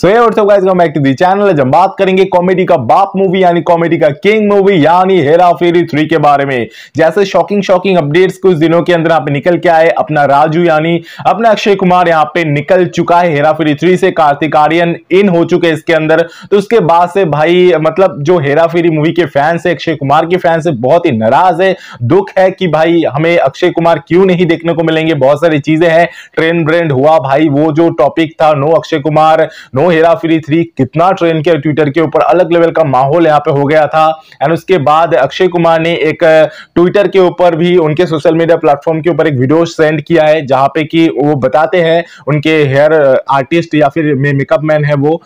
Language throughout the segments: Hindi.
सो ये what's up guys come back to the channel आज हम बात करेंगे कॉमेडी का बाप मूवी यानी कॉमेडी का किंग मूवी यानी हेरा फेरी थ्री के बारे में जैसे शॉकिंग शॉकिंग अपडेट्स कुछ दिनों के अंदर पे निकल के आए अपना राजू यानी अपना अक्षय कुमार यहाँ पे निकल चुका है हेरा फेरी थ्री से कार्तिक आर्यन इन हो चुके इसके अंदर तो उसके बाद से भाई मतलब जो हेरा फेरी मूवी के फैंस है अक्षय कुमार के फैंस है बहुत ही नाराज है दुख है कि भाई हमें अक्षय कुमार क्यों नहीं देखने को मिलेंगे बहुत सारी चीजें हैं ट्रेंड ब्रेंड हुआ भाई वो जो टॉपिक था no Akshay Kumar no Hera Pheri three कितना ट्रेन के ट्विटर के ऊपर अलग लेवल का माहौल यहाँ पे हो गया था एंड उसके बाद अक्षय कुमार ने एक ट्विटर के ऊपर भी उनके सोशल मीडिया प्लेटफॉर्म के ऊपर एक वीडियो सेंड किया है जहाँ पे कि वो बताते हैं उनके हेयर आर्टिस्ट या फिर मेकअप मैन है वो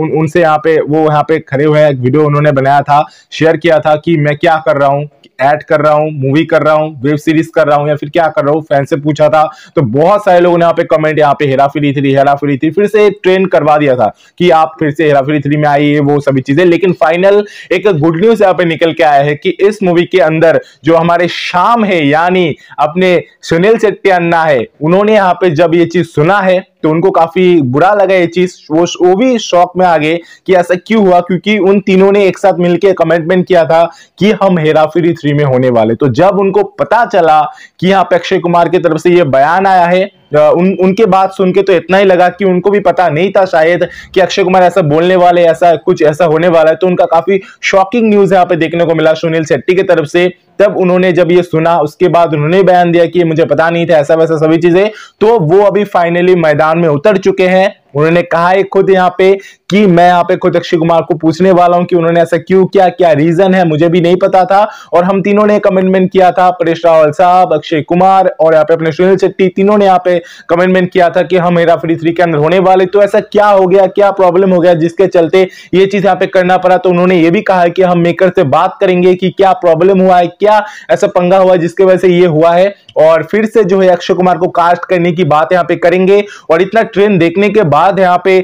उन उनसे यहाँ पे वो यहाँ पे खड़े हुए एक वीडियो उन्होंने बनाया था शेयर किया था कि मैं क्या कर रहा हूँ एड कर रहा हूँ मूवी कर रहा हूँ वेब सीरीज कर रहा हूँ या फिर क्या कर रहा हूँ फैन से पूछा था तो बहुत सारे लोगों ने यहाँ पे कमेंट यहाँ पे हेरा फिरी थ्री हेरा फिरी थ्री फिर से ट्रेंड करवा दिया था कि आप फिर से हेरा फिरी थ्री में आई वो सभी चीजें लेकिन फाइनल एक गुड न्यूज यहाँ पे निकल के आया है कि इस मूवी के अंदर जो हमारे शाम है यानी अपने सुनील शेट्टी अन्ना है उन्होंने यहाँ पे जब ये चीज सुना है तो उनको काफी बुरा लगा ये चीज वो वो भी शौक में आ गए कि ऐसा क्यों हुआ क्योंकि उन तीनों ने एक साथ मिलकर कमेंटमेंट किया था कि हम हेराफेरी थ्री में होने वाले तो जब उनको पता चला कि यहाँ अक्षय कुमार की तरफ से ये बयान आया है उन उनके बात सुन के तो इतना ही लगा कि उनको भी पता नहीं था शायद कि अक्षय कुमार ऐसा बोलने वाले ऐसा कुछ ऐसा होने वाला है तो उनका काफी शॉकिंग न्यूज यहाँ पे देखने को मिला सुनील शेट्टी की तरफ से तब उन्होंने जब ये सुना उसके बाद उन्होंने बयान दिया कि मुझे पता नहीं था ऐसा वैसा सभी चीजें तो वो अभी फाइनली मैदान में उतर चुके हैं उन्होंने कहा है खुद यहाँ पे कि मैं यहाँ पे खुद अक्षय कुमार को पूछने वाला हूँ कि उन्होंने ऐसा क्यों किया क्या रीजन है मुझे भी नहीं पता था और हम तीनों ने कमेंटमेंट किया था परेश रावल साहब अक्षय कुमार और यहाँ पे अपने सुनील शेट्टी तीनों ने यहाँ पे कमेंटमेंट किया था कि हम हेरा फ्री थ्री के अंदर होने वाले तो ऐसा क्या हो गया क्या प्रॉब्लम हो गया जिसके चलते ये चीज यहाँ पे करना पड़ा तो उन्होंने ये भी कहा कि हम मेकर से बात करेंगे कि क्या प्रॉब्लम हुआ है क्या ऐसा पंगा हुआ जिसके वजह से ये हुआ है और फिर से जो है अक्षय कुमार को कास्ट करने की बात यहाँ पे करेंगे और इतना ट्रेंड देखने के बाद यहाँ पे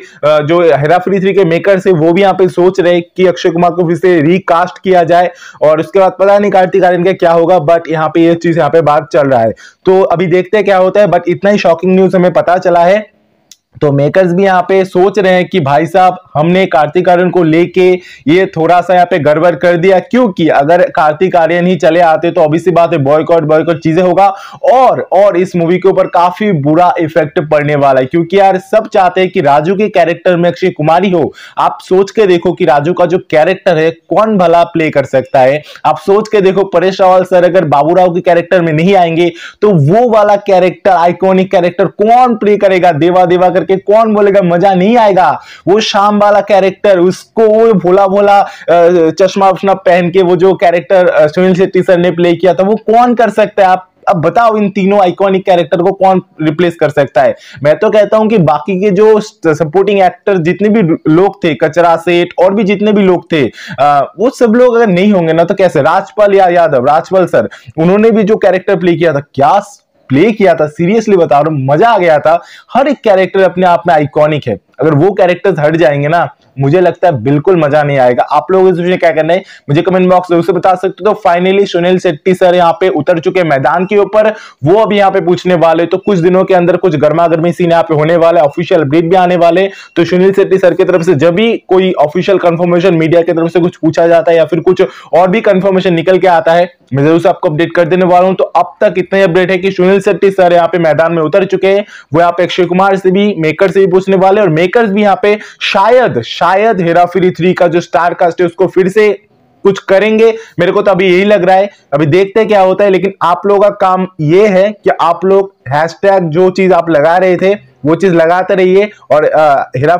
जो हेरा थ्री थ्री के मेकर से वो भी यहाँ पे सोच रहे कि अक्षय कुमार को फिर से रिकास्ट किया जाए और उसके बाद पता नहीं कार्तिक आर्यन का क्या होगा बट यहाँ पे ये चीज यहाँ पे बात चल रहा है तो अभी देखते हैं क्या होता है बट इतना ही शॉकिंग न्यूज हमें पता चला है तो मेकर्स भी यहाँ पे सोच रहे हैं कि भाई साहब हमने कार्तिक आर्यन को लेके ये थोड़ा सा यहाँ पे गड़बड़ कर दिया क्योंकि अगर कार्तिक आर्यन ही चले आते तो अभी सी बात है बॉयकॉट बॉयकॉट चीजें होगा और और इस मूवी के ऊपर काफी बुरा इफेक्ट पड़ने वाला है क्योंकि यार सब चाहते हैं कि राजू के कैरेक्टर में अक्षय कुमार ही हो आप सोच के देखो कि राजू का जो कैरेक्टर है कौन भला प्ले कर सकता है आप सोच के देखो परेश रावल सर अगर बाबूराव के कैरेक्टर में नहीं आएंगे तो वो वाला कैरेक्टर आइकॉनिक कैरेक्टर कौन प्ले करेगा देवा देवा करके करके कौन बोलेगा मजा नहीं आएगा वो शाम वाला कैरेक्टर उसको वो भोला भोला चश्मा उश्मा पहन के वो जो कैरेक्टर सुनील शेट्टी सर ने प्ले किया था वो कौन कर सकता है आप अब बताओ इन तीनों आइकॉनिक कैरेक्टर को कौन रिप्लेस कर सकता है मैं तो कहता हूं कि बाकी के जो सपोर्टिंग एक्टर जितने भी लोग थे कचरा सेठ और भी जितने भी लोग थे आ, वो सब लोग अगर नहीं होंगे ना तो कैसे राजपाल या यादव राजपाल सर उन्होंने भी जो कैरेक्टर प्ले किया था क्या प्ले किया था सीरियसली बता रहा हूं मजा आ गया था हर एक कैरेक्टर अपने आप में आइकॉनिक है अगर वो कैरेक्टर्स हट जाएंगे ना मुझे लगता है बिल्कुल मजा नहीं आएगा आप लोगों विषय क्या करना है मुझे कमेंट बॉक्स जरूर से बता सकते हो तो फाइनली सुनील शेट्टी सर यहाँ पे उतर चुके मैदान के ऊपर वो अभी यहाँ पे पूछने वाले तो कुछ दिनों के अंदर कुछ गर्मा गर्मी सीन यहाँ पे होने वाले ऑफिशियल अपडेट भी आने वाले तो सुनील शेट्टी सर की तरफ से जब भी कोई ऑफिशियल कन्फर्मेशन मीडिया की तरफ से कुछ पूछा जाता है या फिर कुछ और भी कन्फर्मेशन निकल के आता है मैं जरूर से आपको अपडेट कर देने वाला हूँ तो अब तक इतना ही अपडेट है कि सुनील शेट्टी सर यहाँ पे मैदान में उतर चुके हैं वो यहाँ पे अक्षय कुमार से भी मेकर से भी पूछने वाले और मेकर भी यहाँ पे शायद शायद हेरा फिरी थ्री का जो स्टार कास्ट है उसको फिर से कुछ करेंगे मेरे को तो अभी यही लग रहा है अभी देखते क्या होता है लेकिन आप लोगों का काम ये है कि आप लोग हैशटैग जो चीज आप लगा रहे थे वो चीज लगाते रहिए और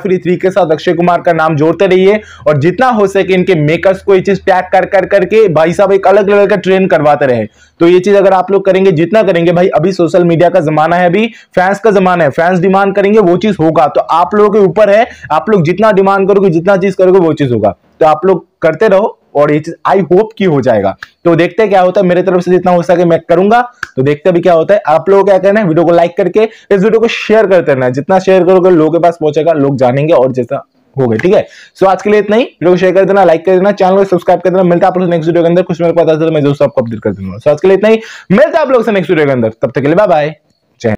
फ्री थ्री के साथ अक्षय कुमार का नाम जोड़ते रहिए और जितना हो सके इनके मेकर्स को ये चीज पैक कर कर करके भाई साहब एक अलग लेवल का ट्रेन करवाते रहे तो ये चीज अगर आप लोग करेंगे जितना करेंगे भाई अभी सोशल मीडिया का जमाना है अभी फैंस का जमाना है फैंस डिमांड करेंगे वो चीज होगा तो आप लोगों के ऊपर है आप लोग जितना डिमांड करोगे जितना चीज करोगे वो चीज होगा तो आप लोग करते रहो और ये चीज आई होप की हो जाएगा तो देखते हैं क्या होता है मेरे तरफ से जितना हो सके मैं करूंगा तो देखते भी क्या होता है आप लोगों क्या करना है वीडियो को लाइक करके इस वीडियो को शेयर करते रहना है जितना शेयर करोगे लोगों के पास पहुंचेगा लोग जानेंगे और जैसा हो गए ठीक है सो आज के लिए इतना ही को शेयर कर देना लाइक कर देना चैनल को सब्सक्राइब कर देना मिलता आप लोग नेक्स्ट वीडियो के अंदर कुछ मेरे पता चला मैं जो आपको अपडेट कर दूंगा सो आज के लिए इतना ही मिलता आप लोग से नेक्स्ट वीडियो के अंदर तब तक के लिए बाय बाय